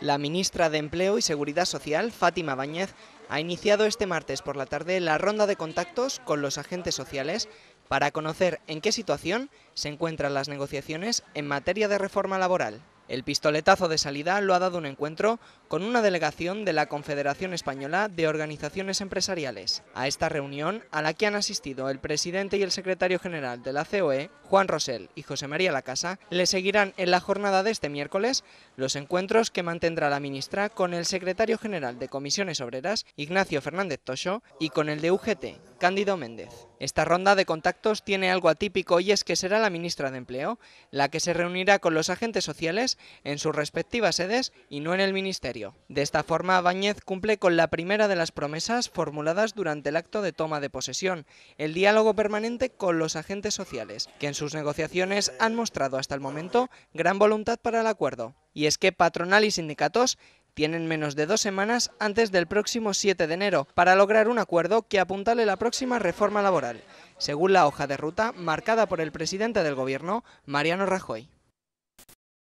La ministra de Empleo y Seguridad Social, Fátima Báñez, ha iniciado este martes por la tarde la ronda de contactos con los agentes sociales para conocer en qué situación se encuentran las negociaciones en materia de reforma laboral. El pistoletazo de salida lo ha dado un encuentro con una delegación de la Confederación Española de Organizaciones Empresariales. A esta reunión, a la que han asistido el presidente y el secretario general de la COE, Juan Rosell y José María Lacasa, le seguirán en la jornada de este miércoles los encuentros que mantendrá la ministra con el secretario general de Comisiones Obreras, Ignacio Fernández Tocho, y con el de UGT, Cándido Méndez. Esta ronda de contactos tiene algo atípico y es que será la ministra de Empleo la que se reunirá con los agentes sociales en sus respectivas sedes y no en el Ministerio. De esta forma, Báñez cumple con la primera de las promesas formuladas durante el acto de toma de posesión, el diálogo permanente con los agentes sociales, que en sus negociaciones han mostrado hasta el momento gran voluntad para el acuerdo. Y es que patronal y sindicatos tienen menos de dos semanas antes del próximo 7 de enero para lograr un acuerdo que apuntale la próxima reforma laboral, según la hoja de ruta marcada por el presidente del Gobierno, Mariano Rajoy.